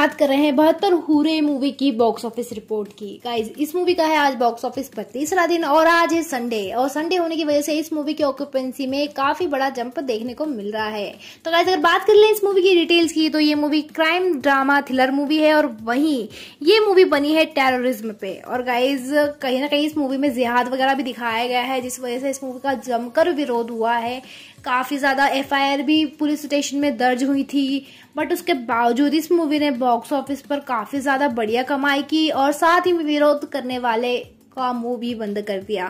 बात कर रहे हैं बहत्तर हुरे मूवी की बॉक्स ऑफिस रिपोर्ट की गाइज इस मूवी का है आज बॉक्स ऑफिस पर तीसरा दिन और आज है संडे और संडे होने की वजह से इस मूवी की ऑक्यूपेंसी में काफी बड़ा जंप देखने को मिल रहा है तो गाइज अगर बात कर लें इस मूवी की डिटेल्स की तो ये movie crime drama thriller movie है और वही ये मूवी बनी है टेररिज्म पे और गाइज कहीं ना कहीं इस मूवी में जिहाद वगैरह भी दिखाया गया है जिस वजह से इस मूवी का जमकर विरोध हुआ है काफी ज्यादा एफ भी पुलिस स्टेशन में दर्ज हुई थी बट उसके बावजूद इस मूवी ने बॉक्स ऑफिस पर काफ़ी ज़्यादा बढ़िया कमाई की और साथ ही विरोध करने वाले का मूवी बंद कर दिया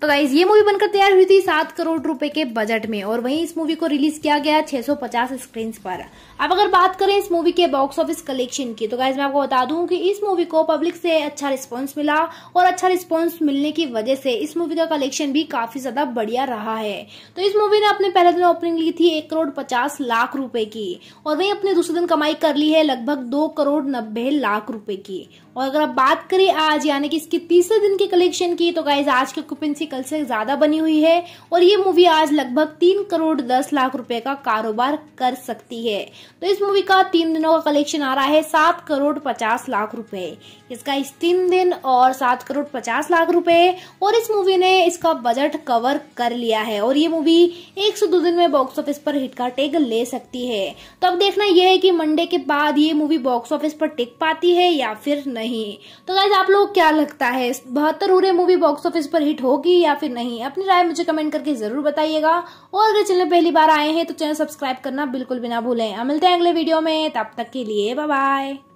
तो गाइज ये मूवी बनकर तैयार हुई थी सात करोड़ रुपए के बजट में और वहीं इस मूवी को रिलीज किया गया 650 स्क्रीन्स पर अब अगर बात करें इस मूवी के बॉक्स ऑफिस कलेक्शन की तो गाइज मैं आपको बता दूं कि इस मूवी को पब्लिक से अच्छा रिस्पांस मिला और अच्छा रिस्पांस मिलने की वजह से इस मूवी का कलेक्शन भी काफी ज्यादा बढ़िया रहा है तो इस मूवी ने अपने पहले दिन ओपनिंग ली थी एक करोड़ पचास लाख रूपये की और वही अपने दूसरे दिन कमाई कर ली है लगभग दो करोड़ नब्बे लाख रूपये की और अगर आप बात करें आज यानी कि इसके तीसरे दिन के कलेक्शन की तो गाइज आज के ऑक्यूपेंसी कल से ज्यादा बनी हुई है और ये मूवी आज लगभग तीन करोड़ दस लाख रुपए का कारोबार कर सकती है तो इस मूवी का तीन दिनों का कलेक्शन आ रहा है सात करोड़ पचास लाख रुपए इसका इस तीन दिन और सात करोड़ पचास लाख रुपए और इस मूवी ने इसका बजट कवर कर लिया है और ये मूवी एक से दो दिन में बॉक्स ऑफिस पर हिट का टेग ले सकती है तो अब देखना यह है कि मंडे के बाद ये मूवी बॉक्स ऑफिस पर टिक पाती है या फिर नहीं तो गाइज आप लोग क्या लगता है Bahattar Hoorain movie box office पर हिट होगी या फिर नहीं अपनी राय मुझे कमेंट करके जरूर बताइएगा और अगर चैनल पहली बार आए हैं तो चैनल सब्सक्राइब करना बिल्कुल भी ना भूलें मिलते हैं अगले वीडियो में तब तक के लिए बाय